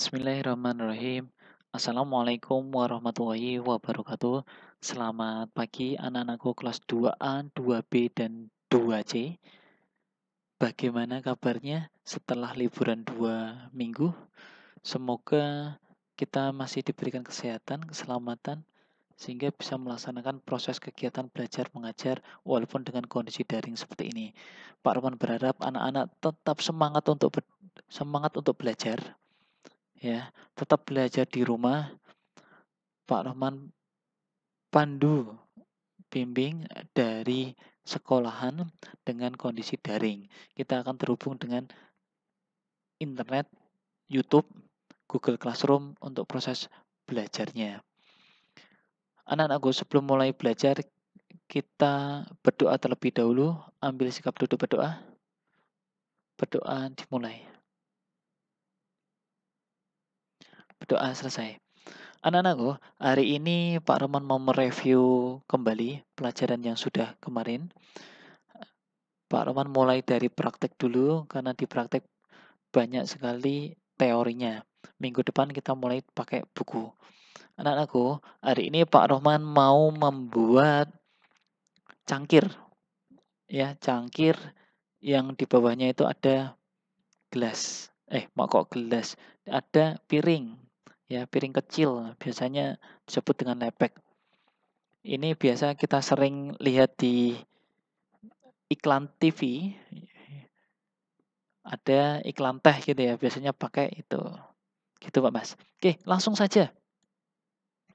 Bismillahirrahmanirrahim. Assalamualaikum warahmatullahi wabarakatuh. Selamat pagi anak-anakku kelas 2A, 2B, dan 2C. Bagaimana kabarnya setelah liburan 2 minggu? Semoga kita masih diberikan kesehatan, keselamatan, sehingga bisa melaksanakan proses kegiatan belajar mengajar walaupun dengan kondisi daring seperti ini. Pak Roman berharap anak-anak tetap semangat untuk semangat untuk belajar, ya tetap belajar di rumah Pak Rahman pandu bimbing dari sekolahan dengan kondisi daring kita akan terhubung dengan internet YouTube Google Classroom untuk proses belajarnya anak-anakku sebelum mulai belajar kita berdoa terlebih dahulu ambil sikap duduk berdoa berdoa dimulai doa selesai. Anak-anakku, hari ini Pak Roman mau mereview kembali pelajaran yang sudah kemarin. Pak Roman mulai dari praktek dulu, karena di praktek banyak sekali teorinya. Minggu depan kita mulai pakai buku. Anak-anakku, hari ini Pak Roman mau membuat cangkir. Ya, cangkir yang di bawahnya itu ada gelas. Eh, mau kok gelas? Ada piring ya piring kecil biasanya disebut dengan lepek. Ini biasa kita sering lihat di iklan TV ada iklan teh gitu ya biasanya pakai itu gitu Pak Mas. Oke langsung saja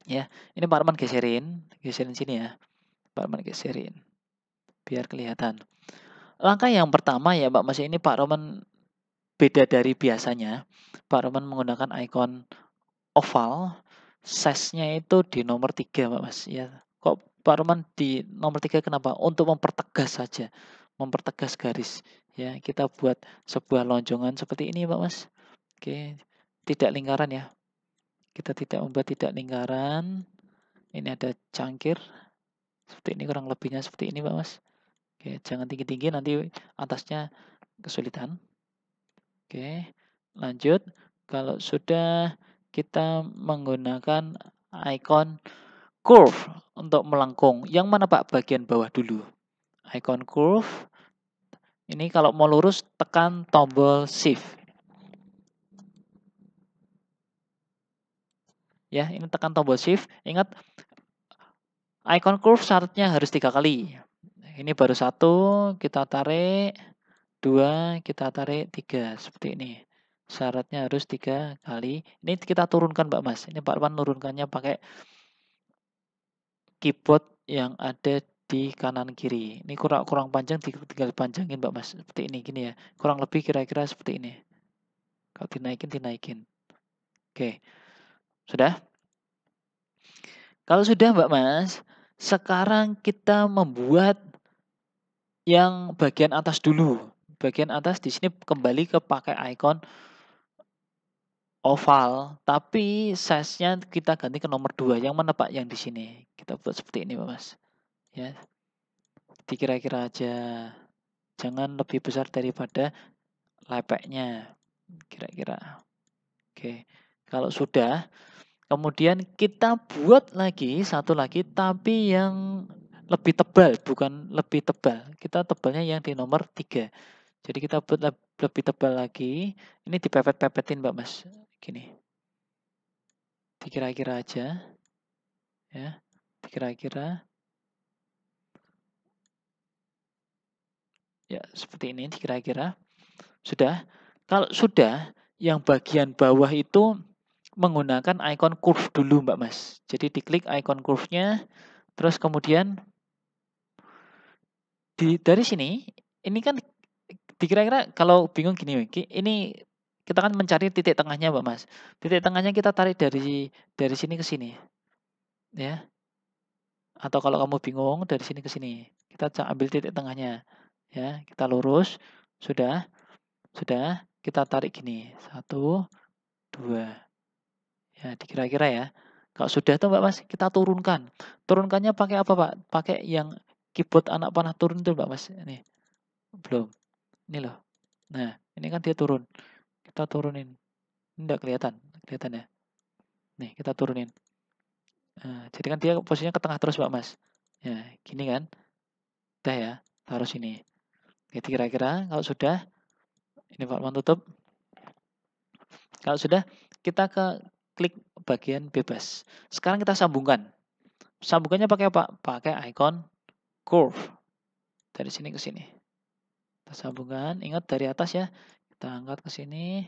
ya ini Pak Arman geserin geserin sini ya Pak Arman geserin biar kelihatan. Langkah yang pertama ya Pak Mas ini Pak Roman beda dari biasanya. Pak Roman menggunakan icon oval, size-nya itu di nomor tiga, Pak Mas. Ya, kok Pak Roman di nomor tiga kenapa? Untuk mempertegas saja, mempertegas garis. Ya, kita buat sebuah lonjongan seperti ini Pak Mas. Oke, tidak lingkaran ya. Kita tidak membuat tidak lingkaran. Ini ada cangkir. Seperti ini kurang lebihnya seperti ini Pak Mas. Oke, jangan tinggi-tinggi nanti atasnya kesulitan. Oke, lanjut. Kalau sudah kita menggunakan icon curve untuk melengkung. Yang mana Pak? Bagian bawah dulu. Icon curve. Ini kalau mau lurus tekan tombol shift. Ya, ini tekan tombol shift. Ingat icon curve syaratnya harus tiga kali. Ini baru satu, kita tarik. Dua, kita tarik tiga. Seperti ini. Syaratnya harus tiga kali. Ini kita turunkan, Pak Mas. Ini Pak Wan nurunkannya pakai keyboard yang ada di kanan kiri. Ini kurang kurang panjang tinggal panjangin Mbak Mas seperti ini gini ya. Kurang lebih kira-kira seperti ini. Kalau dinaikin dinaikin. Oke. Sudah? Kalau sudah Mbak Mas, sekarang kita membuat yang bagian atas dulu. Bagian atas di sini kembali ke pakai icon oval, tapi size-nya kita ganti ke nomor dua. yang mana Pak yang di sini. Kita buat seperti ini Pak Mas. Ya. Dikira-kira aja. Jangan lebih besar daripada lepeknya. Kira-kira. Oke. Kalau sudah, kemudian kita buat lagi satu lagi tapi yang lebih tebal, bukan lebih tebal. Kita tebalnya yang di nomor tiga. Jadi kita buat lebih tebal lagi. Ini dipepet-pepetin, Mbak Mas gini dikira-kira aja ya dikira-kira ya seperti ini dikira-kira sudah kalau sudah yang bagian bawah itu menggunakan icon curve dulu Mbak Mas. Jadi diklik icon curve-nya, terus kemudian di, dari sini, ini kan dikira-kira kalau bingung gini, ini kita kan mencari titik tengahnya, Mbak Mas. Titik tengahnya kita tarik dari dari sini ke sini. Ya. Atau kalau kamu bingung dari sini ke sini, kita ambil titik tengahnya. Ya, kita lurus. Sudah. Sudah, kita tarik gini. Satu, dua. Ya, dikira-kira ya. Kalau sudah tuh Mbak Mas, kita turunkan. Turunkannya pakai apa Pak? Pakai yang keyboard anak panah turun tuh Mbak Mas. Ini belum. Ini loh. Nah, ini kan dia turun kita turunin tidak kelihatan kelihatan ya nih kita turunin nah, jadi kan dia posisinya ke tengah terus pak mas ya gini kan dah ya taruh sini jadi kira-kira kalau sudah ini pak man tutup kalau sudah kita ke klik bagian bebas sekarang kita sambungkan sambungannya pakai apa pakai icon curve dari sini ke sini kita sambungkan ingat dari atas ya kita angkat ke sini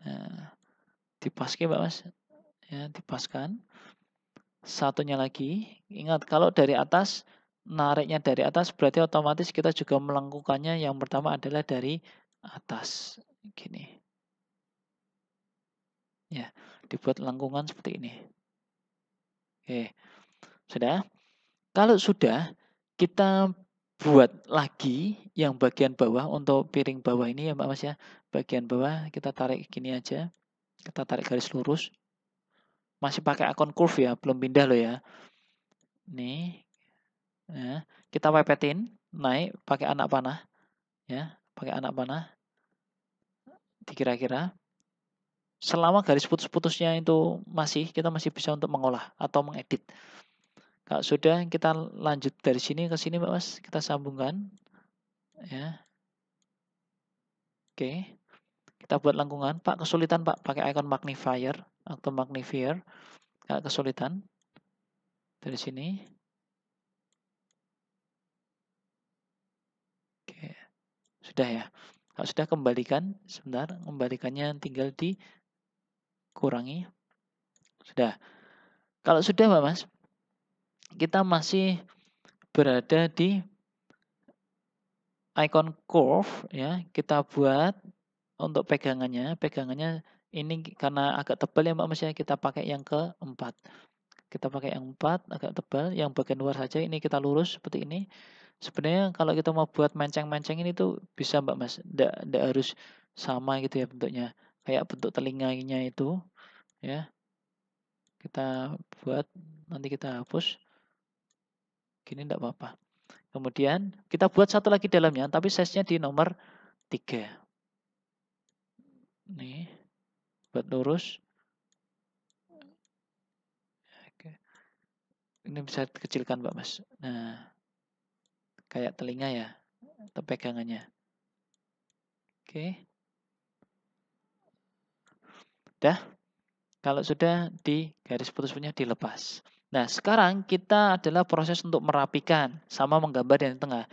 nah dipaskin mbak mas ya dipaskan satunya lagi ingat kalau dari atas nariknya dari atas berarti otomatis kita juga melengkungkannya yang pertama adalah dari atas gini ya dibuat lengkungan seperti ini oke sudah kalau sudah kita buat lagi yang bagian bawah untuk piring bawah ini ya Mbak Mas ya. Bagian bawah kita tarik gini aja. Kita tarik garis lurus. Masih pakai akun curve ya, belum pindah loh ya. Nih. Ya, kita pepetin naik pakai anak panah. Ya, pakai anak panah. Dikira-kira selama garis putus-putusnya itu masih kita masih bisa untuk mengolah atau mengedit. Nah, sudah kita lanjut dari sini ke sini Mbak Mas, kita sambungkan ya. Oke. Kita buat lengkungan, Pak kesulitan Pak pakai icon magnifier atau magnifier. Kalau kesulitan dari sini. Oke. Sudah ya. Kalau sudah kembalikan, sebentar, kembalikannya tinggal di kurangi Sudah. Kalau sudah Mbak Mas, kita masih berada di icon curve ya kita buat untuk pegangannya pegangannya ini karena agak tebal ya mbak ya kita pakai yang keempat kita pakai yang empat agak tebal yang bagian luar saja ini kita lurus seperti ini sebenarnya kalau kita mau buat menceng-menceng ini tuh bisa mbak mas tidak harus sama gitu ya bentuknya kayak bentuk telinganya itu ya kita buat nanti kita hapus Gini tidak apa-apa. Kemudian kita buat satu lagi dalamnya, tapi size-nya di nomor 3. Nih, buat lurus. Oke. Ini bisa dikecilkan Pak Mas. Nah, kayak telinga ya, atau pegangannya. Oke. Dah. Kalau sudah di garis putus punya dilepas. Nah, sekarang kita adalah proses untuk merapikan sama menggambar yang di tengah.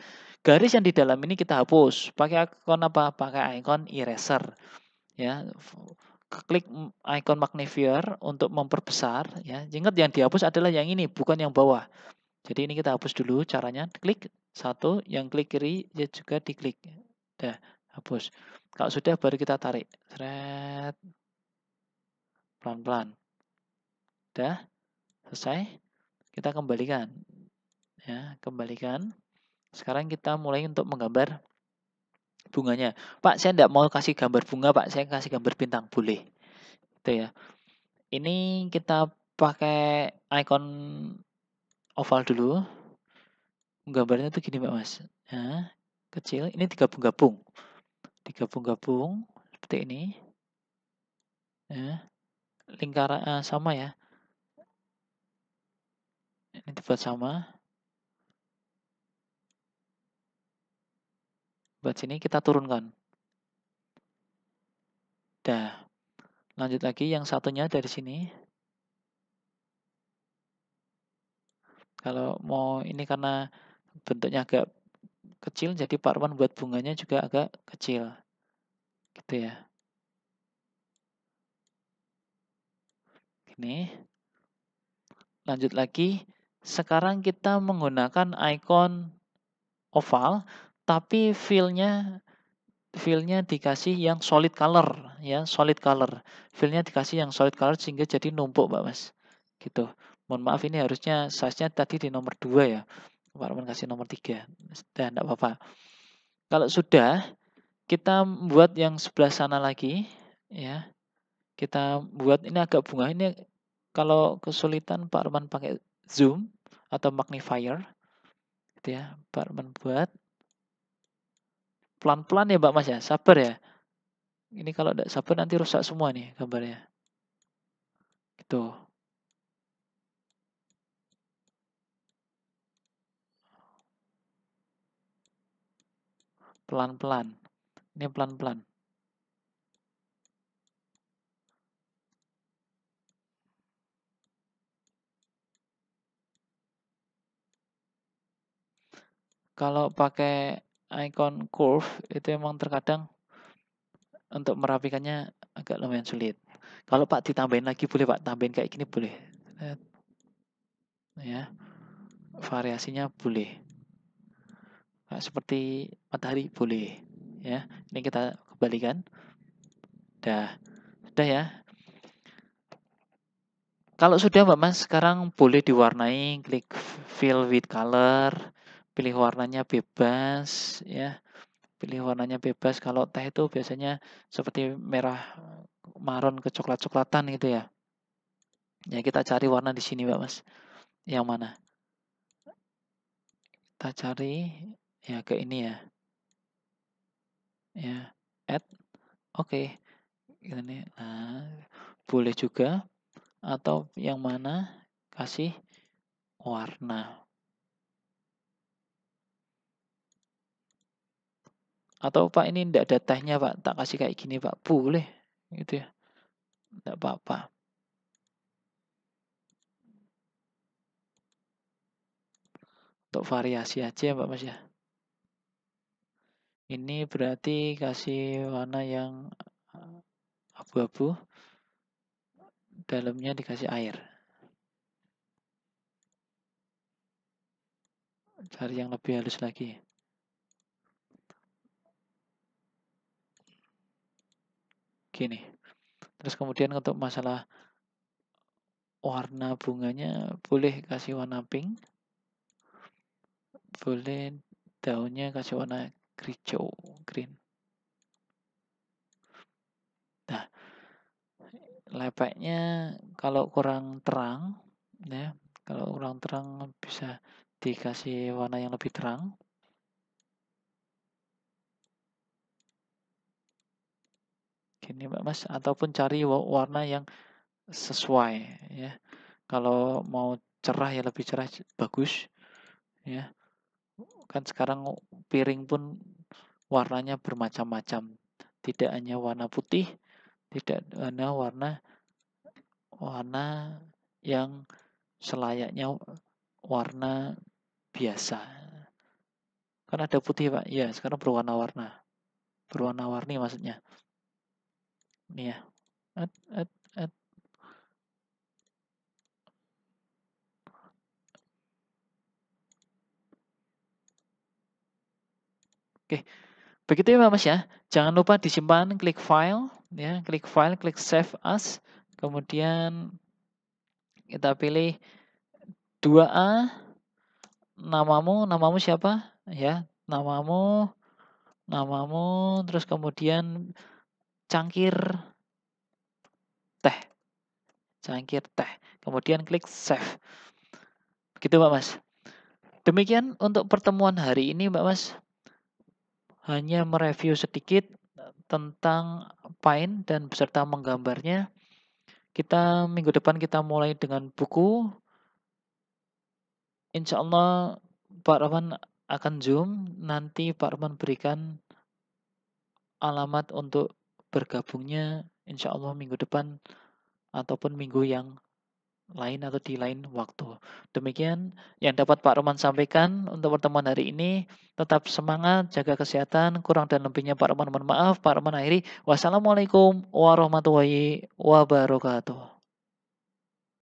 Garis yang di dalam ini kita hapus. Pakai icon apa? Pakai icon eraser. Ya, klik icon magnifier untuk memperbesar ya. Ingat yang dihapus adalah yang ini, bukan yang bawah. Jadi ini kita hapus dulu caranya. Klik satu, yang klik kiri ya juga diklik. Dah, hapus. Kalau sudah baru kita tarik. Pelan-pelan. Dah. Selesai. Kita kembalikan. Ya, kembalikan. Sekarang kita mulai untuk menggambar bunganya. Pak, saya tidak mau kasih gambar bunga, Pak. Saya kasih gambar bintang. Boleh. Itu ya. Ini kita pakai icon oval dulu. Gambarnya tuh gini, Pak Mas. Ya, kecil. Ini digabung-gabung. Digabung-gabung seperti ini. Ya. Lingkaran eh, sama ya ini dibuat sama buat sini kita turunkan dah lanjut lagi yang satunya dari sini kalau mau ini karena bentuknya agak kecil jadi Pak buat bunganya juga agak kecil gitu ya Ini. lanjut lagi sekarang kita menggunakan icon oval, tapi fillnya nya dikasih yang solid color ya solid color fill-nya dikasih yang solid color sehingga jadi numpuk mbak mas gitu mohon maaf ini harusnya size nya tadi di nomor dua ya Pak Roman kasih nomor tiga dan tidak apa-apa kalau sudah kita buat yang sebelah sana lagi ya kita buat ini agak bunga ini kalau kesulitan Pak Roman pakai zoom atau magnifier gitu ya Pak membuat pelan-pelan ya pak Mas ya sabar ya ini kalau tidak sabar nanti rusak semua nih gambarnya gitu pelan-pelan ini pelan-pelan kalau pakai icon curve itu emang terkadang untuk merapikannya agak lumayan sulit. Kalau Pak ditambahin lagi boleh Pak, tambahin kayak gini boleh. Ya. Variasinya boleh. Nah, seperti matahari boleh ya. Ini kita kembalikan. Dah. Sudah ya. Kalau sudah Mbak Mas, sekarang boleh diwarnai klik fill with color pilih warnanya bebas ya pilih warnanya bebas kalau teh itu biasanya seperti merah maron ke coklat coklatan gitu ya ya kita cari warna di sini pak mas yang mana kita cari ya ke ini ya ya add oke okay. ini nah, boleh juga atau yang mana kasih warna atau pak ini ndak ada tehnya pak tak kasih kayak gini pak boleh gitu ya ndak apa-apa untuk variasi aja ya pak mas ya ini berarti kasih warna yang eh, abu-abu dalamnya dikasih air cari yang lebih halus lagi lagi Terus kemudian untuk masalah warna bunganya boleh kasih warna pink, boleh daunnya kasih warna hijau, green. Nah, lepeknya kalau kurang terang, ya, kalau kurang terang bisa dikasih warna yang lebih terang. gini mas ataupun cari warna yang sesuai ya kalau mau cerah ya lebih cerah bagus ya kan sekarang piring pun warnanya bermacam-macam tidak hanya warna putih tidak hanya warna warna yang selayaknya warna biasa kan ada putih pak ya sekarang berwarna-warna berwarna-warni maksudnya nih ya at at at Oke, begitu ya Mas ya. Jangan lupa disimpan, klik file, ya, klik file, klik save as, kemudian kita pilih 2A, namamu, namamu siapa? Ya, namamu, namamu, terus kemudian cangkir teh. Cangkir teh. Kemudian klik save. Begitu Mbak Mas. Demikian untuk pertemuan hari ini Mbak Mas. Hanya mereview sedikit tentang Paint dan beserta menggambarnya. Kita minggu depan kita mulai dengan buku. Insya Allah Pak Rahman akan zoom. Nanti Pak Rahman berikan alamat untuk bergabungnya insya Allah minggu depan ataupun minggu yang lain atau di lain waktu. Demikian yang dapat Pak Roman sampaikan untuk pertemuan hari ini. Tetap semangat, jaga kesehatan. Kurang dan lebihnya Pak Roman mohon maaf. Pak Roman akhiri. Wassalamualaikum warahmatullahi wabarakatuh.